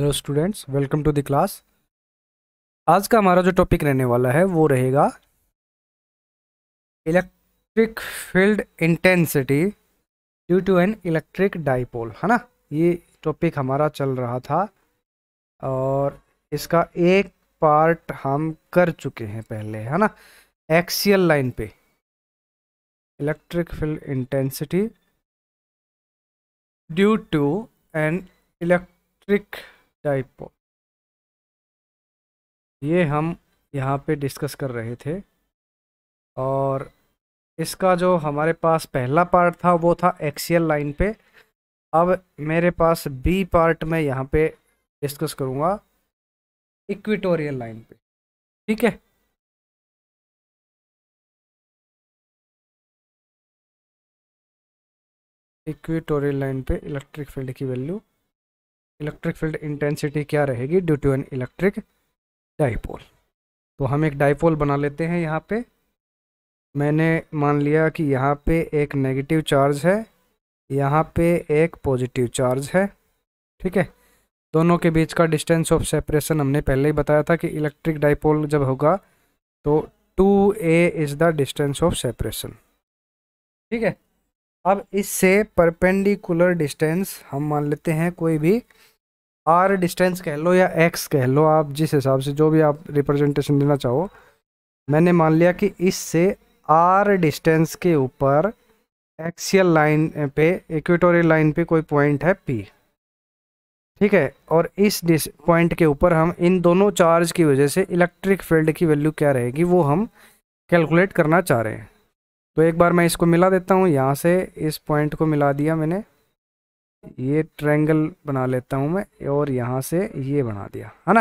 hello students welcome to the class आज का हमारा जो टॉपिक रहने वाला है वो रहेगा electric field intensity due to an electric dipole है ना ये टॉपिक हमारा चल रहा था और इसका एक पार्ट हम कर चुके हैं पहले है ना एक्सियल लाइन पे electric field intensity due to an electric type ये हम यहाँ पे डिस्कस कर रहे थे और इसका जो हमारे पास पहला पार्ट था वो था एक्सियल लाइन पे अब मेरे पास बी पार्ट में यहाँ पे डिस्कस करूँगा इक्विटोरियल लाइन पे ठीक है इक्विटोरियल लाइन पे इलेक्ट्रिक फील्ड की वैल्यू इलेक्ट्रिक फील्ड इंटेंसिटी क्या रहेगी due to an electric dipole तो हम एक डाइपोल बना लेते हैं यहाँ पे मैंने मान लिया कि यहाँ पे एक नेगेटिव चार्ज है यहाँ पे एक पॉजिटिव चार्ज है ठीक है दोनों के बीच का डिस्टेंस ऑफ सेपरेशन हमने पहले ही बताया था कि इलेक्ट्रिक डाइपोल जब होगा तो two a is the distance of separation ठीक है अब इससे परपेंडिकुलर डिस्टेंस हम मान लेते हैं कोई भी आर डिस्टेंस कह लो या एक्स कह लो आप जिस हिसाब से जो भी आप रिप्रेजेंटेशन देना चाहो मैंने मान लिया कि इससे आर डिस्टेंस के ऊपर एक्सियल लाइन पे इक्वेटोरियल लाइन पे कोई पॉइंट है पी ठीक है और इस पॉइंट के ऊपर हम इन दोनों चार्ज की वजह से इलेक्ट्रिक फील्ड की वैल्यू क्या रहेगी वो हम कैलकुलेट करना चाह रहे हैं तो एक बार मैं इसको मिला देता हूँ यहाँ से इस पॉइंट को मिला दिया मैंने ये ट्रेंगल बना लेता हूँ मैं और यहाँ से ये बना दिया है ना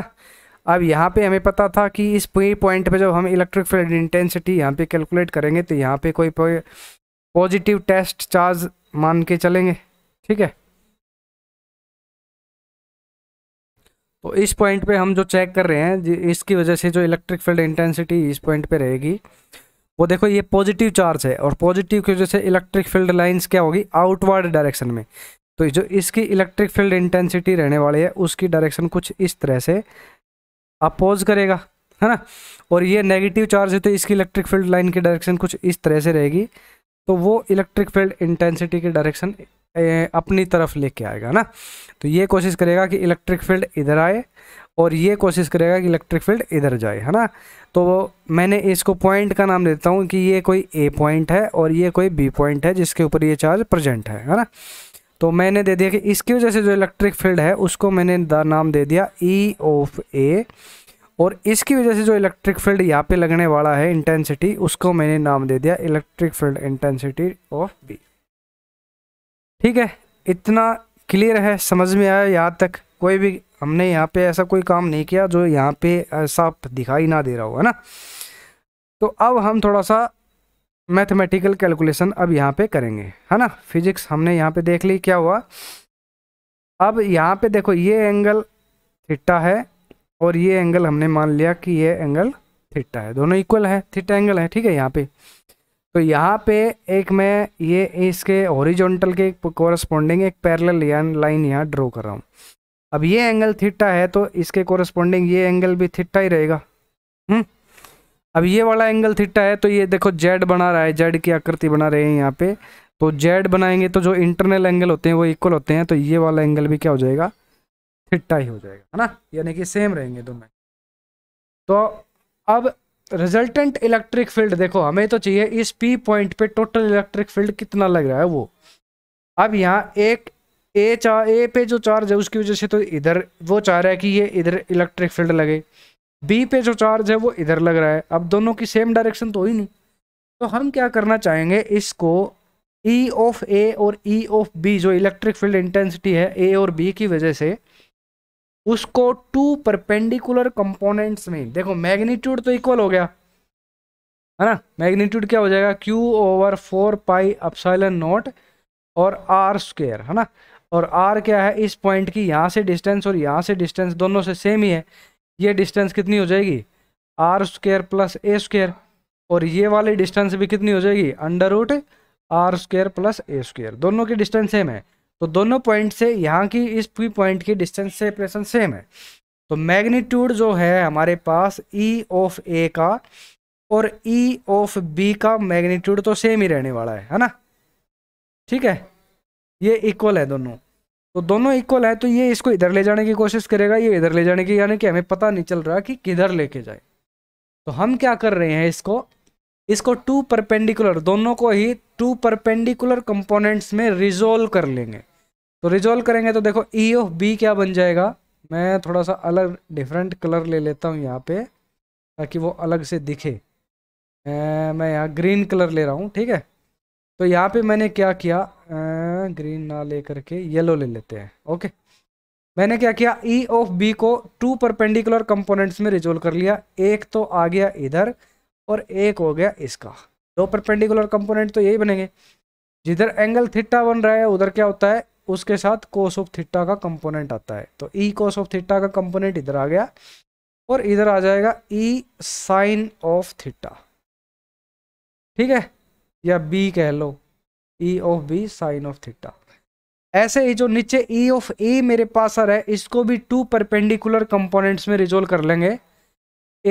अब यहाँ पे हमें पता था कि इस पूरी पॉइंट पे जब हम इलेक्ट्रिक फील्ड इंटेंसिटी यहाँ पे कैलकुलेट करेंगे तो यहाँ पे कोई पॉजिटिव टेस्ट चार्ज मान के चलेंगे ठीक है तो इस पॉइंट पे हम जो चेक कर रहे हैं इसकी वजह से जो इलेक्ट्रिक फील्ड इंटेंसिटी इस पॉइंट पे रहेगी वो देखो ये पॉजिटिव चार्ज है और पॉजिटिव की वजह से इलेक्ट्रिक फील्ड लाइंस क्या होगी आउटवर्ड डायरेक्शन में तो जो इसकी इलेक्ट्रिक फील्ड इंटेंसिटी रहने वाली है उसकी डायरेक्शन कुछ इस तरह से अपोज करेगा है ना और ये नेगेटिव चार्ज है तो इसकी इलेक्ट्रिक फील्ड लाइन की डायरेक्शन कुछ इस तरह से रहेगी तो वो इलेक्ट्रिक फील्ड इंटेंसिटी की डायरेक्शन अपनी तरफ लेके आएगा ना तो ये कोशिश करेगा कि इलेक्ट्रिक फील्ड इधर आए और ये कोशिश करेगा कि इलेक्ट्रिक फील्ड इधर जाए है ना तो मैंने इसको पॉइंट का नाम देता हूँ कि ये कोई ए पॉइंट है और ये कोई बी पॉइंट है जिसके ऊपर ये चार्ज प्रजेंट है है ना तो मैंने दे दिया कि इसकी वजह से जो इलेक्ट्रिक फील्ड है e उसको मैंने नाम दे दिया ई ऑफ ए और इसकी वजह से जो इलेक्ट्रिक फील्ड यहाँ पे लगने वाला है इंटेंसिटी उसको मैंने नाम दे दिया electric field intensity of B ठीक है इतना क्लियर है समझ में आया यहाँ तक कोई भी हमने यहाँ पे ऐसा कोई काम नहीं किया जो यहाँ पे ऐसा दिखाई ना दे रहा हो है ना तो अब हम थोड़ा सा मैथमेटिकल कैलकुलेशन अब यहाँ पे करेंगे है ना फिजिक्स हमने यहाँ पे देख ली क्या हुआ अब यहाँ पे देखो ये एंगल थिट्टा है और ये एंगल हमने मान लिया कि ये एंगल थिट्टा है दोनों इक्वल है थिट्टा एंगल है ठीक है यहाँ पे तो यहाँ पे एक मैं ये इसके ओरिजोनटल के कोरस्पॉन्डिंग एक पैरल लाइन यहाँ ड्रॉ कर रहा हूँ अब ये एंगल थिट्टा है तो इसके कोरस्पॉन्डिंग ये एंगल भी थिट्टा ही रहेगा हम्म अब ये वाला एंगल थीटा है तो ये देखो जेड बना रहा है जेड की आकृति बना रहे हैं यहाँ पे तो जेड बनाएंगे तो जो इंटरनल एंगल होते हैं वो इक्वल होते हैं तो ये वाला एंगल भी क्या हो जाएगा थिट्टा ही हो जाएगा है ना यानी कि सेम रहेंगे दोनों तो अब रिजल्टेंट इलेक्ट्रिक फील्ड देखो हमें तो चाहिए इस पी पॉइंट पे टोटल इलेक्ट्रिक फील्ड कितना लग रहा है वो अब यहाँ एक ए चार ए पे जो चार्ज है उसकी वजह से तो इधर वो चाह रहा है कि ये इधर इलेक्ट्रिक फील्ड लगे बी पे जो चार्ज है वो इधर लग रहा है अब दोनों की सेम डायरेक्शन तो ही नहीं तो हम क्या करना चाहेंगे इसको ई ऑफ ए और ई ऑफ बी जो इलेक्ट्रिक फील्ड इंटेंसिटी है ए और बी की वजह से उसको टू परपेंडिकुलर कंपोनेंट्स में देखो मैग्नीट्यूड तो इक्वल हो गया है ना मैग्नीट्यूड क्या हो जाएगा q over four pi epsilon naught और आर स्क्र है ना और आर क्या है इस पॉइंट की यहाँ से डिस्टेंस और यहाँ से डिस्टेंस दोनों से सेम ही है ये डिस्टेंस कितनी हो जाएगी आर स्क्र प्लस ए स्क्र और ये वाली डिस्टेंस भी कितनी हो जाएगी under root are square plus A square दोनों की डिस्टेंस सेम है तो दोनों पॉइंट से यहाँ की इस पी पॉइंट की डिस्टेंस सेपरेशन सेम है तो मैग्नीट्यूड जो है हमारे पास ई ऑफ ए का और ई ऑफ बी का मैग्नीट्यूड तो सेम ही रहने वाला है है ना ठीक है ये इक्वल है दोनों तो दोनों इक्वल है तो ये इसको इधर ले जाने की कोशिश करेगा ये इधर ले जाने की यानी कि हमें पता नहीं चल रहा कि किधर लेके जाए तो हम क्या कर रहे हैं इसको इसको टू परपेंडिकुलर दोनों को ही टू परपेंडिकुलर कंपोनेंट्स में रिजोल्व कर लेंगे तो रिजोल्व करेंगे तो देखो ई ऑफ बी क्या बन जाएगा मैं थोड़ा सा अलग डिफरेंट कलर ले लेता हूँ यहाँ पे ताकि वो अलग से दिखे आ, मैं यहाँ ग्रीन कलर ले रहा हूँ ठीक है तो यहाँ पे मैंने क्या किया आ, ग्रीन ना ले करके येलो ले लेते हैं ओके मैंने क्या किया ई ऑफ बी को टू परपेंडिकुलर कंपोनेंट्स में रिजोल्व कर लिया एक तो आ गया इधर और एक हो गया इसका दो परपेंडिकुलर कंपोनेंट तो यही बनेंगे जिधर एंगल थिट्टा बन रहा है उधर क्या होता है उसके साथ कोस ऑफ थिट्टा का कंपोनेंट आता है तो ई कोस ऑफ थिट्टा का कंपोनेंट इधर आ गया और इधर आ जाएगा ई साइन ऑफ थिट्टा ठीक है या बी कह लो E of B sine of theta ऐसे ही जो नीचे ई ऑफ ए मेरे पास आ रहा है इसको भी टू परपेंडिकुलर कंपोनेंट्स में रिजोल्व कर लेंगे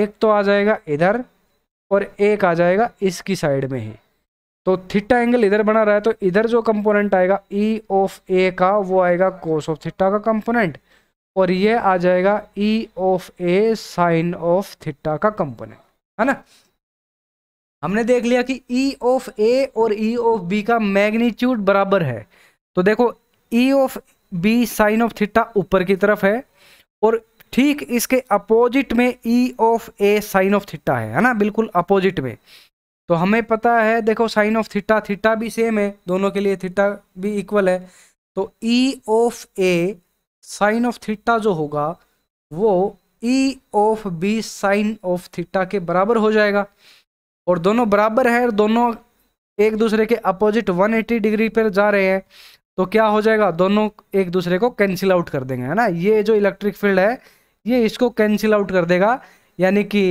एक तो आ जाएगा इधर और एक आ जाएगा इसकी साइड में ही तो थीटा एंगल इधर बना रहा है तो इधर जो कंपोनेंट आएगा ई ऑफ ए का वो आएगा कोस ऑफ थीटा का कंपोनेंट और ये आ जाएगा E of A sine of theta का कंपोनेंट है ना हमने देख लिया कि ई ऑफ ए और ई ऑफ बी का मैग्नीट्यूड बराबर है तो देखो E of B sine of theta ऊपर की तरफ है और ठीक इसके अपोजिट में E of A sine of theta है है ना बिल्कुल अपोजिट में तो हमें पता है देखो साइन ऑफ थीटा थीटा भी सेम है दोनों के लिए थीटा भी इक्वल है तो E of A sine of theta जो होगा वो E of B sine of theta के बराबर हो जाएगा और दोनों बराबर है और दोनों एक दूसरे के अपोजिट 180 डिग्री पर जा रहे हैं तो क्या हो जाएगा दोनों एक दूसरे को कैंसिल आउट कर देंगे है ना ये जो इलेक्ट्रिक फील्ड है ये इसको कैंसिल आउट कर देगा यानी कि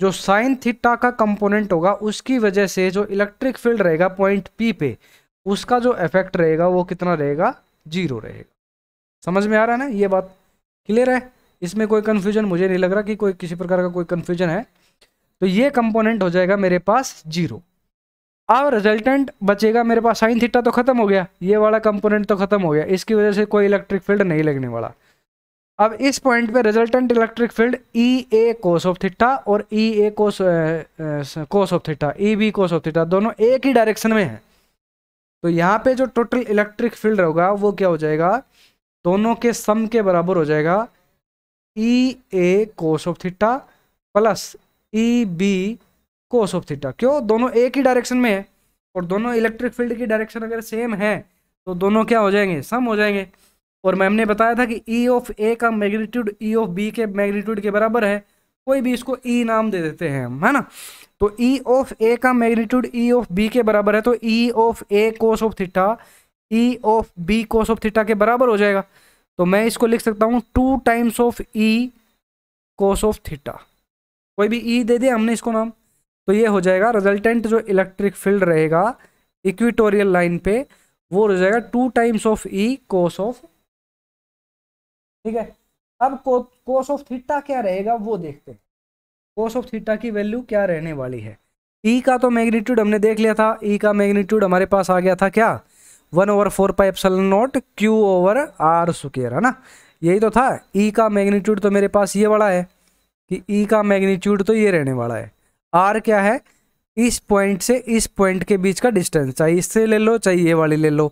जो साइन थीटा का कंपोनेंट होगा उसकी वजह से जो इलेक्ट्रिक फील्ड रहेगा पॉइंट पी पे उसका जो इफेक्ट रहेगा वो कितना रहेगा जीरो रहेगा समझ में आ रहा है ना ये बात क्लियर है इसमें कोई कन्फ्यूजन मुझे नहीं लग रहा कि कोई किसी प्रकार का कोई कन्फ्यूजन है तो ये कंपोनेंट हो जाएगा मेरे पास जीरो अब रिजल्टेंट बचेगा मेरे पास साइन थीटा तो खत्म हो गया ये वाला कंपोनेंट तो खत्म हो गया इसकी वजह से कोई इलेक्ट्रिक फील्ड नहीं लगने वाला अब इस पॉइंट पे resultant electric field E A cos of theta और E A cos cos of theta E B cos of theta दोनों एक ही डायरेक्शन में है तो यहाँ पे जो टोटल इलेक्ट्रिक फील्ड होगा वो क्या हो जाएगा दोनों के सम के बराबर हो जाएगा E A cos of theta plus E B cos of theta क्यों दोनों एक ही डायरेक्शन में है और दोनों इलेक्ट्रिक फील्ड की डायरेक्शन अगर सेम है तो दोनों क्या हो जाएंगे सम हो जाएंगे और मैम ने बताया था कि ई ऑफ ए का मैग्नीट्यूड ई ऑफ बी के मैग्नीट्यूड के बराबर है कोई भी इसको ई e नाम दे देते हैं हम है ना तो ई ऑफ ए का मैग्नीट्यूड ई ऑफ बी के बराबर है तो E of A cos of theta E of B cos of theta के बराबर हो जाएगा तो मैं इसको लिख सकता हूँ two times of E cos of theta कोई भी ई e दे दे हमने इसको नाम तो ये हो जाएगा रिजल्टेंट जो इलेक्ट्रिक फील्ड रहेगा इक्विटोरियल लाइन पे वो हो जाएगा two times of E cos of ठीक है अब कोस ऑफ थीटा क्या रहेगा वो देखते हैं कोस ऑफ थीटा की वैल्यू क्या रहने वाली है ई e का तो मैग्नीट्यूड हमने देख लिया था ई e का मैग्नीट्यूड हमारे पास आ गया था क्या one over four pi epsilon naught Q over R square है ना यही तो था ई e का मैग्नीट्यूड तो मेरे पास ये वाला है कि ई e का मैग्नीट्यूड तो ये रहने वाला है आर क्या है इस पॉइंट से इस पॉइंट के बीच का डिस्टेंस चाहे इससे ले लो चाहे ये वाली ले लो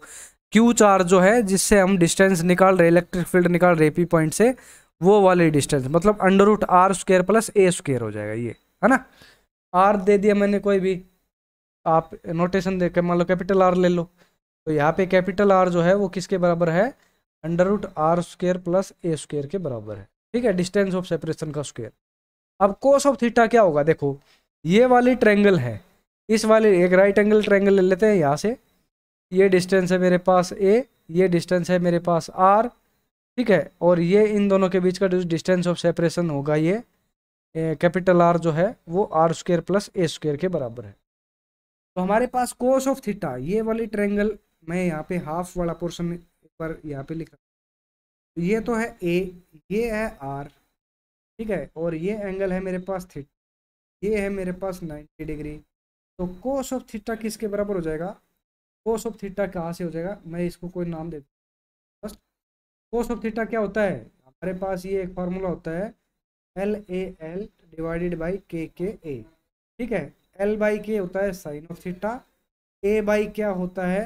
क्यू चार जो है जिससे हम डिस्टेंस निकाल रहे इलेक्ट्रिक फील्ड निकाल रहे पी पॉइंट से वो वाली डिस्टेंस मतलब under root are square plus A square हो जाएगा ये है ना आर दे दिया मैंने कोई भी आप नोटेशन दे मान लो कैपिटल आर ले लो तो यहाँ पे कैपिटल आर जो है वो किसके बराबर है under root are square plus A square के बराबर है ठीक है डिस्टेंस ऑफ सेपरेशन का स्क्वेयर अब कोस ऑफ थीटा क्या होगा देखो ये वाली ट्रेंगल है इस वाले एक राइट एंगल ट्रेंगल ले लेते हैं यहाँ से ये डिस्टेंस है मेरे पास ए ये डिस्टेंस है मेरे पास आर ठीक है और ये इन दोनों के बीच का जो डिस्टेंस ऑफ सेपरेशन होगा ये कैपिटल आर जो है वो आर स्क्र प्लस ए स्क्र के बराबर है तो हमारे पास कोस ऑफ थीटा ये वाली ट्रेंगल मैं यहाँ पे हाफ वाला पोर्शन पर यहाँ पे लिखा तो ये तो है ए ये है आर ठीक है और ये एंगल है मेरे पास थीटा ये है मेरे पास नाइन्टी डिग्री तो कोस ऑफ थीटा किसके बराबर हो जाएगा कोस ऑफ थीटा कहाँ से हो जाएगा मैं इसको कोई नाम दे दूँ बस कोस ऑफ थीटा क्या होता है हमारे पास ये एक फार्मूला होता है L A L divided by K K ए ठीक है एल बाई के होता है sine of theta A by क्या होता है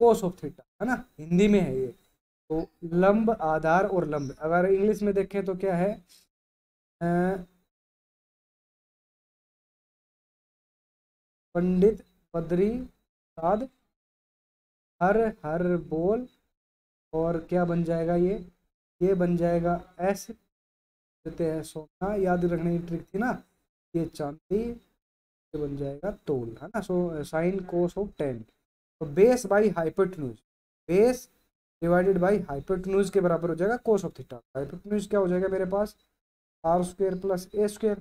कोस ऑफ थीटा है ना हिंदी में है ये तो लंब आधार और लंब अगर इंग्लिश में देखें तो क्या है पंडित बद्री साध हर हर बोल और क्या बन जाएगा ये ये बन जाएगा एस देते हैं सोना याद रखने की ट्रिक थी ना ये चांदी ये बन जाएगा तोल है ना so sine cos of tan तो base by hypotenuse base divided by hypotenuse के बराबर हो जाएगा कोस ऑफ थीटा हाइपोटनूज क्या हो जाएगा मेरे पास R square plus A square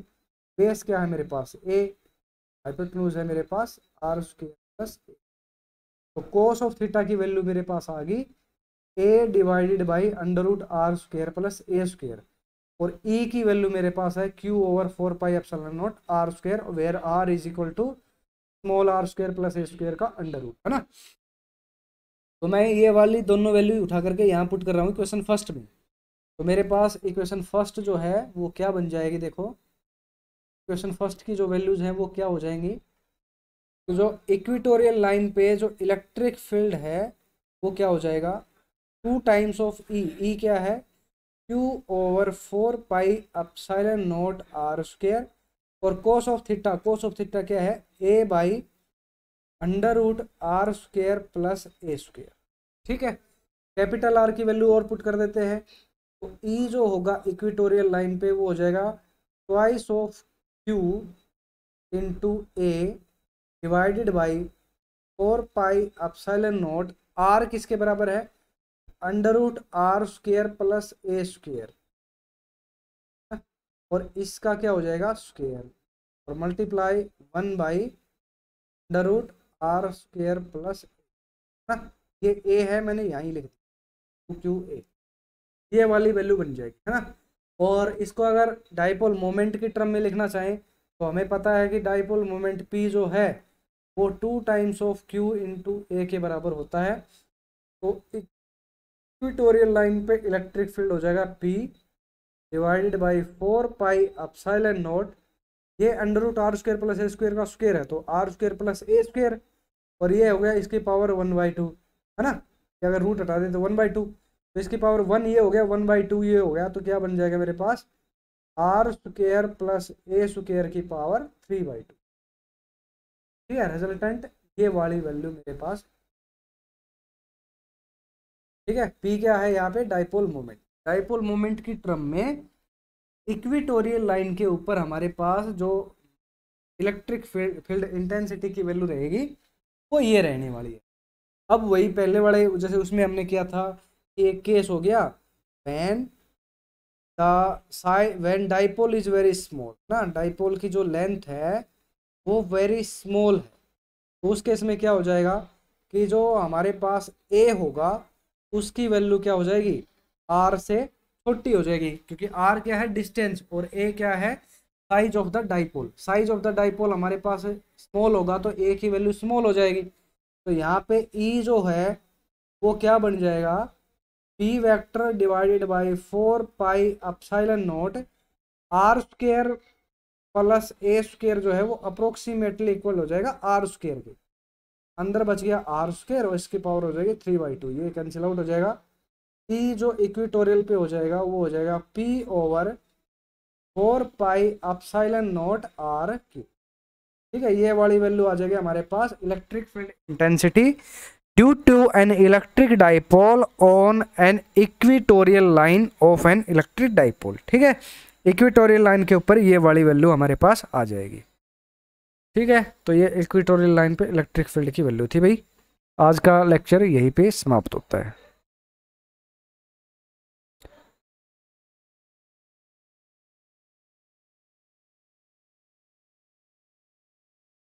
base क्या है मेरे पास ए हाइपोटनूज है मेरे पास आर स्क्वेयर प्लस ए तो कोस ऑफ थीटा की वैल्यू मेरे पास आ गई A divided by under root R square plus A square और ई e की वैल्यू मेरे पास है Q over four pi epsilon naught R square where R is equal to small R square plus A square का under root है ना तो मैं ये वाली दोनों वैल्यू उठा करके यहाँ पुट कर रहा हूँ इक्वेशन फर्स्ट में तो मेरे पास इक्वेशन फर्स्ट जो है वो क्या बन जाएगी देखो इक्वेशन फर्स्ट की जो वैल्यूज़ हैं वो क्या हो जाएंगी तो जो इक्विटोरियल लाइन पे जो इलेक्ट्रिक फील्ड है वो क्या हो जाएगा two times of E E क्या है Q over four pi epsilon naught R square और cos of theta cos of theta क्या है A by under root are square plus A square ठीक है कैपिटल आर की वैल्यू और put कर देते हैं तो ई e जो होगा इक्विटोरियल लाइन पे वो हो जाएगा twice of Q into A divided by four pi epsilon naught R किसके बराबर है under root are square plus A square और इसका क्या हो जाएगा स्क्र और multiply one by under root are square plus ना ये ए है मैंने यहाँ लिख दिया टू क्यू ए ये वाली वैल्यू बन जाएगी है ना और इसको अगर डाइपोल मोमेंट की टर्म में लिखना चाहें तो हमें पता है कि डाइपोल मोमेंट पी जो है वो two times of Q into A के बराबर होता है तो इक्विटोरियल लाइन पे इलेक्ट्रिक फील्ड हो जाएगा P divided by four pi epsilon naught ये under root are square plus A square का स्क्वेयर है तो आर स्क्र प्लस ए स्क्र और ये हो गया इसकी पावर वन बाई टू है ना कि अगर रूट हटा दें तो वन बाई टू तो इसकी पावर वन ये हो गया वन बाई टू ये हो गया तो क्या बन जाएगा मेरे पास आर स्क्र प्लस ए स्क्र की पावर थ्री बाई टू ठीक है रिजल्टेंट ये वाली वैल्यू मेरे पास ठीक है पी क्या है यहाँ पे डाइपोल मोमेंट डाइपोल मोमेंट की ट्रम में इक्विटोरियल लाइन के ऊपर हमारे पास जो इलेक्ट्रिक फील्ड फील्ड इंटेंसिटी की वैल्यू रहेगी वो ये रहने वाली है अब वही पहले वाले जैसे उसमें हमने किया था कि एक केस हो गया when the when dipole is very small ना डाइपोल की जो लेंथ है वो वेरी स्मॉल है तो उस केस में क्या हो जाएगा कि जो हमारे पास ए होगा उसकी वैल्यू क्या हो जाएगी आर से छोटी हो जाएगी क्योंकि आर क्या है डिस्टेंस और ए क्या है size of the dipole size of the dipole हमारे पास स्मॉल होगा तो ए की वैल्यू स्मॉल हो जाएगी तो यहाँ पे ई e जो है वो क्या बन जाएगा P vector divided by four pi epsilon naught R square plus A square जो है वो अप्रोक्सीमेटली इक्वल हो जाएगा आर स्क्र के अंदर बच गया आर स्क्र और इसकी पावर हो जाएगी थ्री बाई टू ये कैंसिल आउट हो जाएगा पी जो इक्विटोरियल पे हो जाएगा वो हो जाएगा P over four pi epsilon naught R cube ठीक है ये वाली वैल्यू आ जाएगी हमारे पास electric field intensity due to an electric dipole on an equatorial line of an electric dipole ठीक है इक्विटोरियल लाइन के ऊपर ये वाली वैल्यू हमारे पास आ जाएगी ठीक है तो ये इक्विटोरियल लाइन पे इलेक्ट्रिक फील्ड की वैल्यू थी भाई आज का लेक्चर यहीं पे समाप्त होता है